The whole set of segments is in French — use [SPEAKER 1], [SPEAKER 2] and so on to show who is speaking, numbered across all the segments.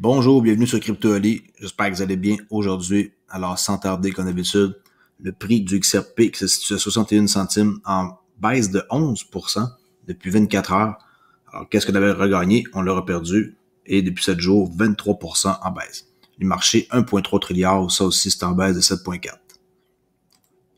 [SPEAKER 1] Bonjour, bienvenue sur Crypto Ali. J'espère que vous allez bien aujourd'hui. Alors, sans tarder, comme d'habitude, le prix du XRP qui se situe à 61 centimes en baisse de 11% depuis 24 heures. Alors, qu'est-ce qu'on avait regagné? On l'a perdu et depuis 7 jours, 23% en baisse. Le marché 1,3 trilliard, ça aussi, c'est en baisse de 7,4.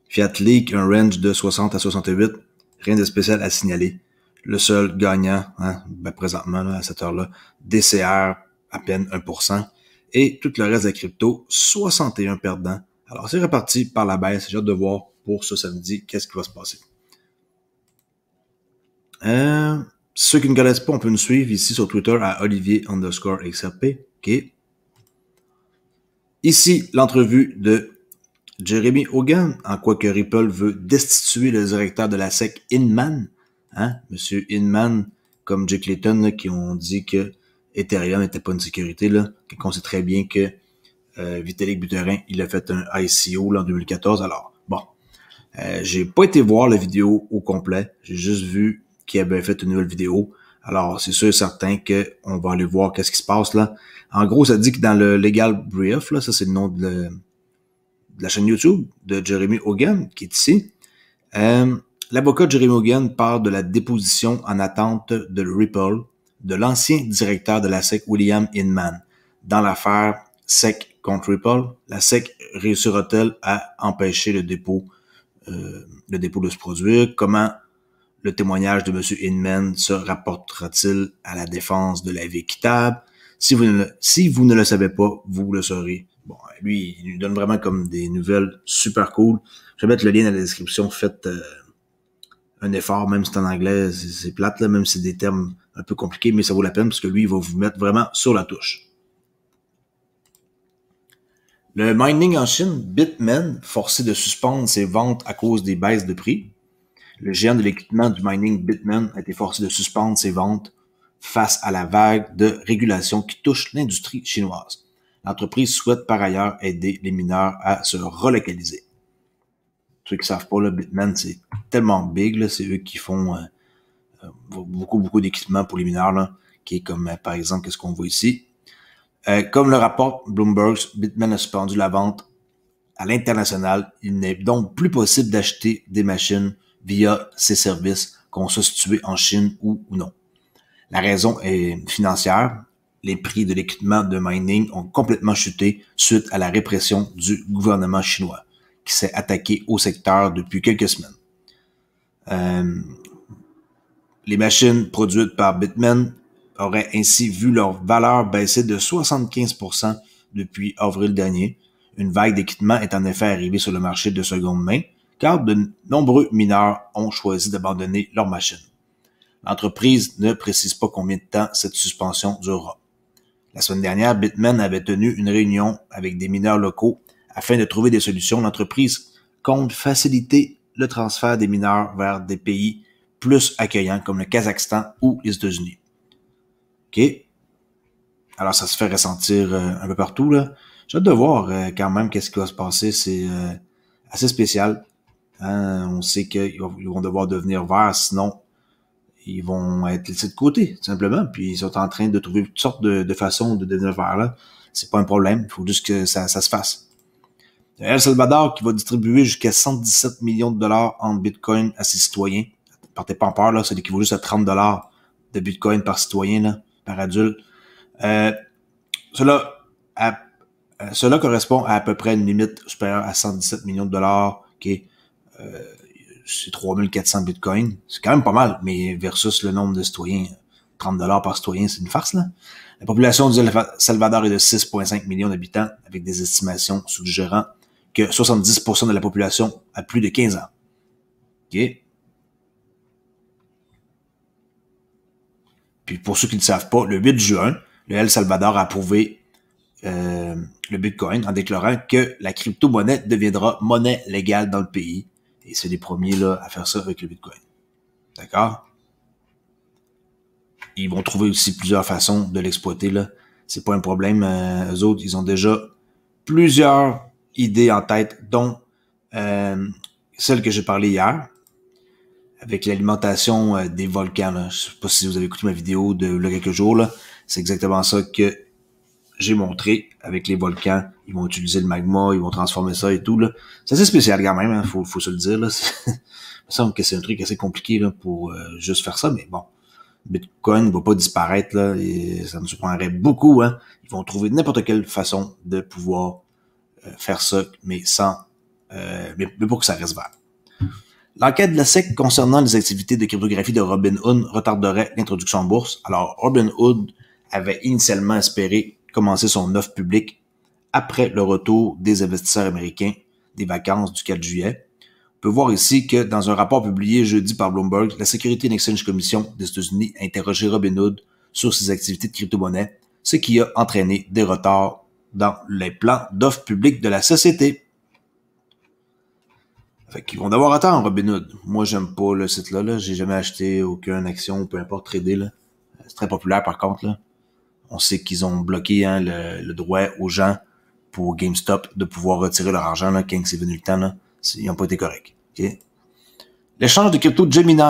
[SPEAKER 1] Fiat Leak, un range de 60 à 68. Rien de spécial à signaler. Le seul gagnant, hein, ben, présentement, à cette heure-là, DCR à peine 1%, et tout le reste de la crypto, 61 perdants. Alors c'est reparti par la baisse, j'ai hâte de voir pour ce samedi qu'est-ce qui va se passer. Euh, ceux qui ne connaissent pas, on peut nous suivre ici sur Twitter à Olivier underscore XRP. Ici, l'entrevue de Jeremy Hogan, en quoi que Ripple veut destituer le directeur de la SEC, Inman. Hein? Monsieur Inman, comme Jay Clayton, qui ont dit que Ethereum n'était pas une sécurité, là, sait très bien que euh, Vitalik Buterin, il a fait un ICO en 2014. Alors, bon, euh, j'ai pas été voir la vidéo au complet. J'ai juste vu qu'il avait fait une nouvelle vidéo. Alors, c'est sûr et certain qu'on va aller voir qu'est-ce qui se passe là. En gros, ça dit que dans le Legal Brief, là, ça c'est le nom de, la chaîne YouTube de Jeremy Hogan, qui est ici. Euh, L'avocat Jeremy Hogan parle de la déposition en attente de Ripple de l'ancien directeur de la SEC, William Inman, dans l'affaire SEC contre Ripple. La SEC réussira-t-elle à empêcher le dépôt, euh, le dépôt de se produire? Comment le témoignage de M. Inman se rapportera-t-il à la défense de la vie équitable? Si vous, ne le, si vous ne le savez pas, vous le saurez. Bon, lui, il nous donne vraiment comme des nouvelles super cool. Je vais mettre le lien dans la description. Faites, euh, un effort, même si c'est en anglais, c'est plate, là, même si c'est des termes un peu compliqués, mais ça vaut la peine parce que lui, il va vous mettre vraiment sur la touche. Le mining en Chine, Bitmain, forcé de suspendre ses ventes à cause des baisses de prix. Le géant de l'équipement du mining Bitmain a été forcé de suspendre ses ventes face à la vague de régulation qui touche l'industrie chinoise. L'entreprise souhaite par ailleurs aider les mineurs à se relocaliser ceux qui savent pas, le Bitman, c'est tellement big, c'est eux qui font euh, euh, beaucoup, beaucoup d'équipements pour les mineurs, qui est comme, euh, par exemple, qu'est-ce qu'on voit ici. comme le rapport Bloomberg, Bitman a suspendu la vente à l'international. Il n'est donc plus possible d'acheter des machines via ces services, qu'on soit situé en Chine ou non. La raison est financière. Les prix de l'équipement de mining ont complètement chuté suite à la répression du gouvernement chinois s'est attaqué au secteur depuis quelques semaines. Euh, les machines produites par bitman auraient ainsi vu leur valeur baisser de 75% depuis avril dernier. Une vague d'équipements est en effet arrivée sur le marché de seconde main, car de nombreux mineurs ont choisi d'abandonner leurs machines. L'entreprise ne précise pas combien de temps cette suspension durera. La semaine dernière, bitman avait tenu une réunion avec des mineurs locaux afin de trouver des solutions, l'entreprise compte faciliter le transfert des mineurs vers des pays plus accueillants comme le Kazakhstan ou les États-Unis. OK? Alors, ça se fait ressentir euh, un peu partout. là. J'ai hâte de voir euh, quand même qu'est-ce qui va se passer. C'est euh, assez spécial. Hein. On sait qu'ils vont devoir devenir verts, sinon ils vont être laissés de côté, tout simplement. Puis ils sont en train de trouver toutes sortes de, de façons de devenir verts. là. C'est pas un problème. Il faut juste que ça se fasse. El Salvador qui va distribuer jusqu'à 117 millions de dollars en Bitcoin à ses citoyens. Partez pas en peur, là, ça équivaut juste à 30 dollars de Bitcoin par citoyen, là, par adulte. Euh, cela, euh, cela correspond à à peu près une limite supérieure à 117 millions de dollars, qui est, euh, c'est 3400 bitcoins. C'est quand même pas mal, mais versus le nombre de citoyens, 30 dollars par citoyen, c'est une farce, là. La population du Salvador est de 6,5 millions d'habitants, avec des estimations suggérant que 70% de la population a plus de 15 ans. OK? Puis pour ceux qui ne savent pas, le 8 juin, le El Salvador a approuvé euh, le Bitcoin en déclarant que la crypto-monnaie deviendra monnaie légale dans le pays. Et c'est les premiers à faire ça avec le Bitcoin. D'accord? Ils vont trouver aussi plusieurs façons de l'exploiter. là. C'est pas un problème. Euh, eux autres, ils ont déjà plusieurs idées en tête, dont euh, celle que j'ai parlé hier, avec l'alimentation euh, des volcans. Là. Je sais pas si vous avez écouté ma vidéo de là, quelques jours. Là. C'est exactement ça que j'ai montré avec les volcans. Ils vont utiliser le magma, ils vont transformer ça et tout. Là. C'est assez spécial quand même, hein, faut, faut se le dire. Là. il me semble que c'est un truc assez compliqué pour euh, juste faire ça, mais bon. Bitcoin ne va pas disparaître, là, et ça me surprendrait beaucoup. Hein. Ils vont trouver n'importe quelle façon de pouvoir euh, faire ça, mais sans, euh, pour que ça reste vert. L'enquête de la SEC concernant les activités de cryptographie de Robin Hood retarderait l'introduction en bourse. Alors, Robinhood avait initialement espéré commencer son offre publique après le retour des investisseurs américains des vacances du 4 juillet. On peut voir ici que dans un rapport publié jeudi par Bloomberg, la Security and Exchange Commission des États-Unis a interrogé Robinhood sur ses activités de crypto-monnaie, ce qui a entraîné des retards dans les plans d'offres publiques de la société. Fait vont d'avoir attendre, Robinhood. Moi, j'aime pas le site-là. -là, J'ai jamais acheté aucune action, peu importe, trader. C'est très populaire, par contre. On sait qu'ils ont bloqué hein, le, droit aux gens pour GameStop de pouvoir retirer leur argent là, quand c'est venu le temps. Ils n'ont pas été corrects. L'échange de crypto Gemini.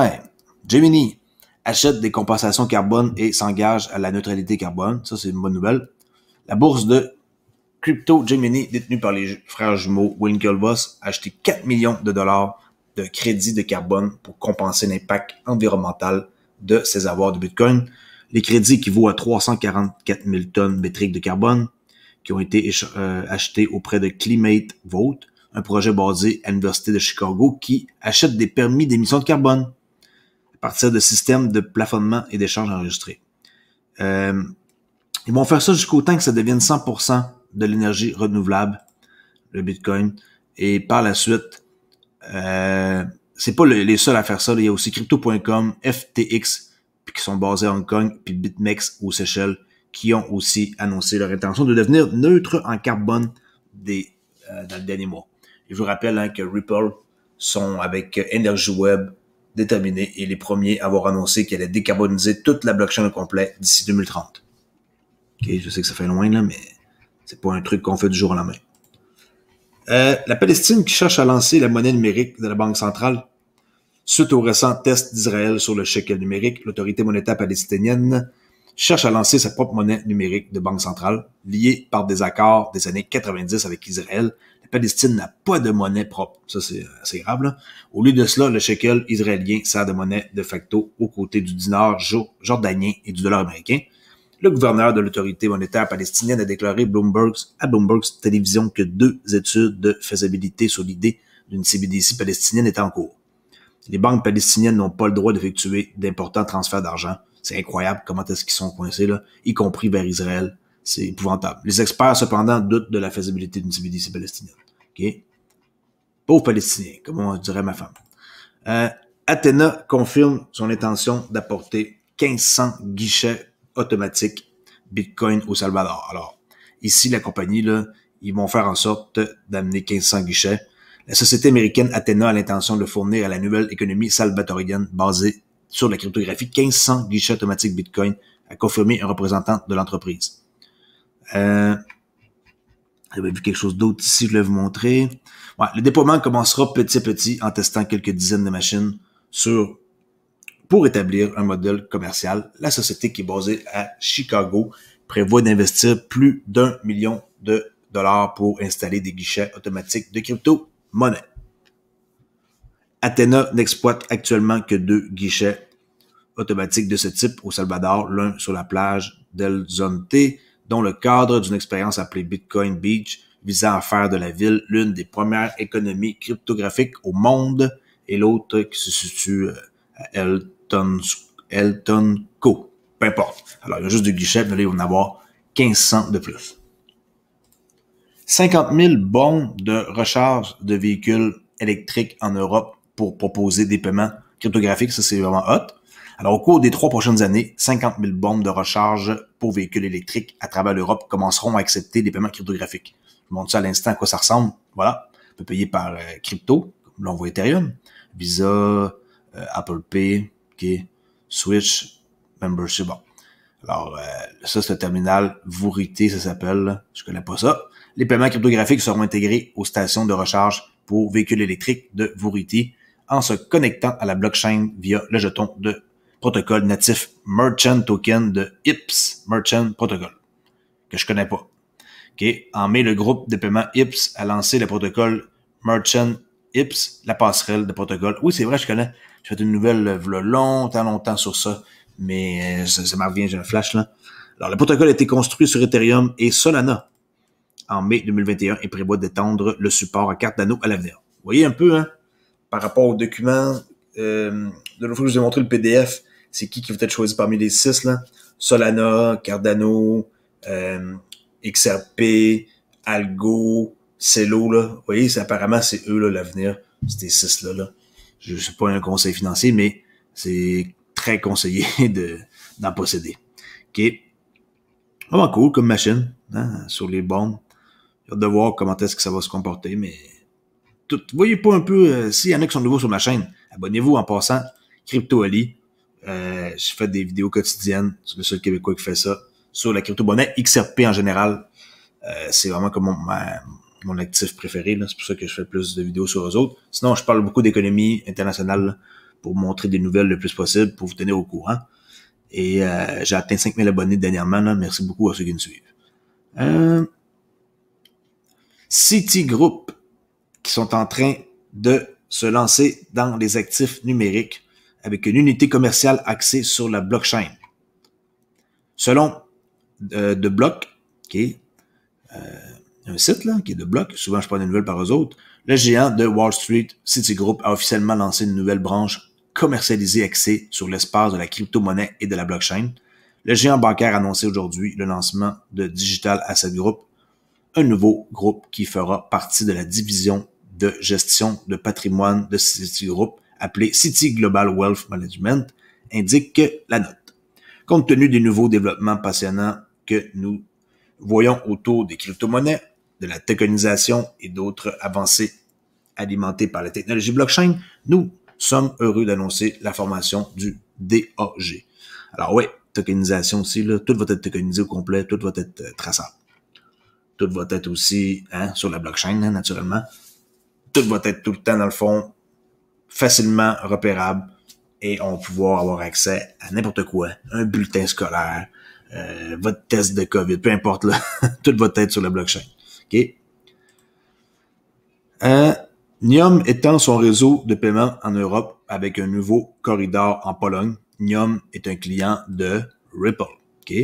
[SPEAKER 1] Gemini achète des compensations carbone et s'engage à la neutralité carbone. Ça, c'est une bonne nouvelle. La bourse de Crypto Gemini, détenu par les frères jumeaux Winklevoss, a acheté 4 millions de dollars de crédits de carbone pour compenser l'impact environnemental de ses avoirs de Bitcoin. Les crédits équivaut à 344 000 tonnes métriques de carbone qui ont été euh, achetés achetées auprès de Climate Vote, un projet basé à l'Université de Chicago qui achète des permis d'émission de carbone à partir de systèmes de plafonnement et d'échange enregistrés. Euh, ils vont faire ça jusqu'au temps que ça devienne 100% de l'énergie renouvelable, le Bitcoin. Et par la suite, euh, c'est pas les seuls à faire ça. Il y a aussi Crypto.com, FTX, qui sont basés à Hong Kong, puis BitMEX aux Seychelles, qui ont aussi annoncé leur intention de devenir neutre en carbone des, euh, dans le dernier mois. je vous rappelle hein, que Ripple sont avec Energy Web déterminés et les premiers à avoir annoncé qu'elle allait décarboniser toute la blockchain au complet d'ici 2030. Ok, je sais que ça fait loin là, mais c'est pas un truc qu'on fait du jour en lendemain. Euh, la Palestine qui cherche à lancer la monnaie numérique de la Banque centrale. Suite au récent test d'Israël sur le chèque numérique, l'autorité monétaire palestinienne cherche à lancer sa propre monnaie numérique de banque centrale, liée par des accords des années 90 avec Israël. La Palestine n'a pas de monnaie propre. Ça, c'est assez grave. Au lieu de cela, le shekel israélien sert de monnaie de facto aux côtés du dinar jordanien et du dollar américain le gouverneur de l'autorité monétaire palestinienne a déclaré à Bloomberg Télévision que deux études de faisabilité sur l'idée d'une CBDC palestinienne est en cours. Les banques palestiniennes n'ont pas le droit d'effectuer d'importants transferts d'argent. C'est incroyable comment est-ce qu'ils sont coincés, là, y compris vers Israël. C'est épouvantable. Les experts, cependant, doutent de la faisabilité d'une CBDC palestinienne. OK? Pauvre Palestinien, comme on dirait ma femme. Euh, Athéna confirme son intention d'apporter 1500 guichets automatique Bitcoin au Salvador. Alors, ici, la compagnie, là, ils vont faire en sorte d'amener 1500 guichets. La société américaine Athena a l'intention de fournir à la nouvelle économie salvatorienne basée sur la cryptographie 1500 guichets automatiques Bitcoin, a confirmé un représentant de l'entreprise. Euh, j'avais vu quelque chose d'autre ici, je vais vous montrer. le déploiement commencera petit à petit en testant quelques dizaines de machines sur pour établir un modèle commercial. La société qui est basée à Chicago prévoit d'investir plus d'un million de dollars pour installer des guichets automatiques de crypto-monnaie. Athena n'exploite actuellement que deux guichets automatiques de ce type au Salvador, l'un sur la plage d'El Zonte, dont le cadre d'une expérience appelée Bitcoin Beach visant à faire de la ville l'une des premières économies cryptographiques au monde et l'autre qui se situe euh, à El Elton, Co. Peu importe. Alors, il y a juste du guichet, mais là, il en avoir 1500 de plus. 50 000 bons de recharge de véhicules électriques en Europe pour proposer des paiements cryptographiques. Ça, c'est vraiment hot. Alors, au cours des trois prochaines années, 50 000 bombes de recharge pour véhicules électriques à travers l'Europe commenceront à accepter des paiements cryptographiques. Je vous montre ça à l'instant à quoi ça ressemble. Voilà. On peut payer par euh, crypto, comme voit Ethereum, Visa, euh, Apple Pay, qui Switch Membership. Alors, euh, ça, c'est le terminal Vourité, ça s'appelle. Je connais pas ça. Les paiements cryptographiques seront intégrés aux stations de recharge pour véhicules électriques de Vurity en se connectant à la blockchain via le jeton de protocole natif Merchant Token de IPS Merchant Protocol, que je connais pas. En mai, le groupe de paiement IPS a lancé le protocole Merchant Ips, la passerelle de protocole. Oui, c'est vrai, je connais. J'ai fait une nouvelle euh, là, longtemps, longtemps sur ça, mais euh, ça, ça j'ai un flash là. Alors, le protocole a été construit sur Ethereum et Solana en mai 2021 et prévoit d'étendre le support à Cardano d'anneau à l'avenir. Vous voyez un peu, hein, par rapport au document, euh, de l'autre fois je vous ai montré le PDF, c'est qui qui va être choisi parmi les six, là? Solana, Cardano, euh, XRP, Algo, c'est l'eau, là. Vous voyez, apparemment, c'est eux, là, l'avenir. C'était six-là, là. Je suis pas un conseil financier, mais c'est très conseillé de, d'en posséder. OK. Vraiment cool comme machine, hein, sur les bombes. J'ai de voir comment est-ce que ça va se comporter, mais tout, voyez pas un peu, euh, s'il y en a qui sont nouveaux sur ma chaîne, abonnez-vous en passant. Crypto Ali, euh, je fais des vidéos quotidiennes, c'est le seul Québécois qui fait ça, sur la crypto bonnet, XRP en général. Euh, c'est vraiment comme mon, mon actif préféré. C'est pour ça que je fais plus de vidéos sur eux autres. Sinon, je parle beaucoup d'économie internationale pour montrer des nouvelles le plus possible, pour vous tenir au courant. Et euh, j'ai atteint 5000 abonnés dernièrement. Merci beaucoup à ceux qui me suivent. Euh, City Group, qui sont en train de se lancer dans les actifs numériques avec une unité commerciale axée sur la blockchain. Selon euh, de Block, qui euh, un site là, qui est de bloc. Souvent, je prends des nouvelles par eux autres. Le géant de Wall Street, Citigroup, a officiellement lancé une nouvelle branche commercialisée axée sur l'espace de la crypto-monnaie et de la blockchain. Le géant bancaire a annoncé aujourd'hui le lancement de Digital Asset Group, un nouveau groupe qui fera partie de la division de gestion de patrimoine de Citigroup appelée City Global Wealth Management, indique que la note. Compte tenu des nouveaux développements passionnants que nous voyons autour des crypto-monnaies, de la tokenisation et d'autres avancées alimentées par la technologie blockchain, nous sommes heureux d'annoncer la formation du DAG. Alors oui, tokenisation aussi, là, tout va être tokenisé au complet, tout va être euh, traçable. Tout va être aussi hein, sur la blockchain, hein, naturellement. Tout va être tout le temps, dans le fond, facilement repérable et on va pouvoir avoir accès à n'importe quoi, un bulletin scolaire, euh, votre test de COVID, peu importe, là, tout va être sur la blockchain. OK. Euh, étend son réseau de paiement en Europe avec un nouveau corridor en Pologne. Nium est un client de Ripple. OK.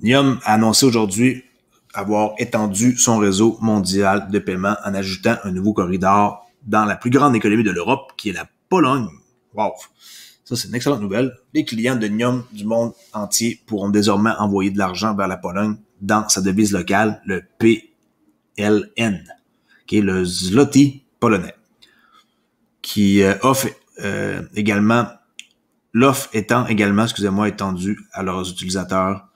[SPEAKER 1] NIOM a annoncé aujourd'hui avoir étendu son réseau mondial de paiement en ajoutant un nouveau corridor dans la plus grande économie de l'Europe, qui est la Pologne. Wow! Ça, c'est une excellente nouvelle. Les clients de Nium du monde entier pourront désormais envoyer de l'argent vers la Pologne dans sa devise locale, le PLN, qui est le zloty polonais, qui euh, offre euh, également l'offre étant également, excusez-moi, étendue à leurs utilisateurs.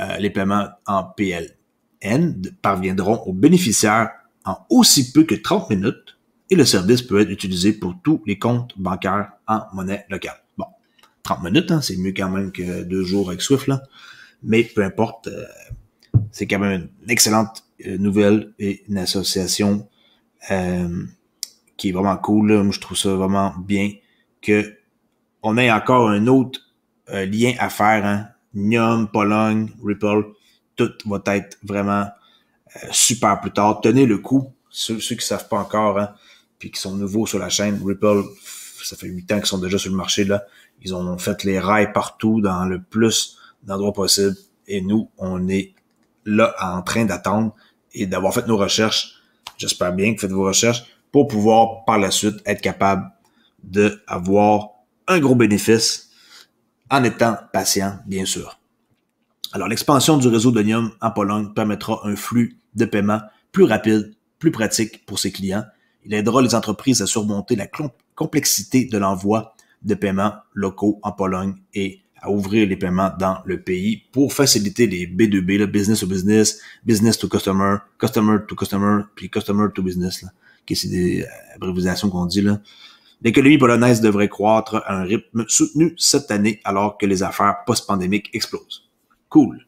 [SPEAKER 1] Euh, les paiements en PLN parviendront aux bénéficiaires en aussi peu que 30 minutes et le service peut être utilisé pour tous les comptes bancaires en monnaie locale. Bon, 30 minutes, hein, c'est mieux quand même que deux jours avec Swift, mais peu importe, c'est quand même une excellente euh, nouvelle et une association euh, qui est vraiment cool. Moi, je trouve ça vraiment bien que on ait encore un autre euh, lien à faire. Hein. Nium, Pologne, Ripple, tout va être vraiment super plus tard. Tenez le coup, ceux, qui qui savent pas encore, hein, puis qui sont nouveaux sur la chaîne. Ripple, ça fait huit ans qu'ils sont déjà sur le marché là. Ils ont fait les rails partout dans le plus d'endroits possible. Et nous, on est là en train d'attendre et d'avoir fait nos recherches. J'espère bien que faites vos recherches pour pouvoir par la suite être capable d'avoir un gros bénéfice en étant patient, bien sûr. Alors, l'expansion du réseau d'Onium en Pologne permettra un flux de paiement plus rapide, plus pratique pour ses clients. Il aidera les entreprises à surmonter la complexité de l'envoi de paiements locaux en Pologne et à ouvrir les paiements dans le pays pour faciliter les B2B, le business to business, business to customer, customer to customer, puis customer to business, qui c'est des euh, abréviations qu'on dit L'économie polonaise devrait croître à un rythme soutenu cette année alors que les affaires post-pandémiques explosent. Cool.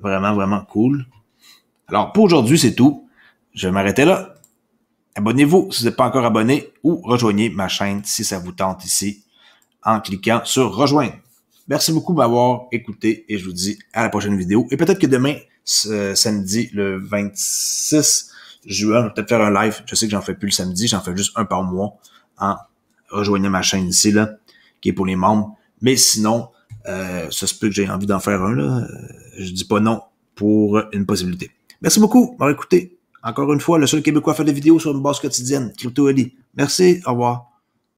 [SPEAKER 1] Vraiment, vraiment cool. Alors pour aujourd'hui, c'est tout. Je vais m'arrêter là. Abonnez-vous si vous n'êtes pas encore abonné ou rejoignez ma chaîne si ça vous tente ici en cliquant sur rejoindre. Merci beaucoup m'avoir écouté et je vous dis à la prochaine vidéo. Et peut-être que demain, ce, samedi, le 26 juin, je vais peut-être faire un live. Je sais que j'en fais plus le samedi, j'en fais juste un par mois en rejoignant ma chaîne ici, là, qui est pour les membres. Mais sinon, euh, ça se peut que j'ai envie d'en faire un, là. Euh, je dis pas non pour une possibilité. Merci beaucoup m'avoir écouté. Encore une fois, le seul Québécois à faire des vidéos sur une base quotidienne, Crypto Ali, Merci, au revoir.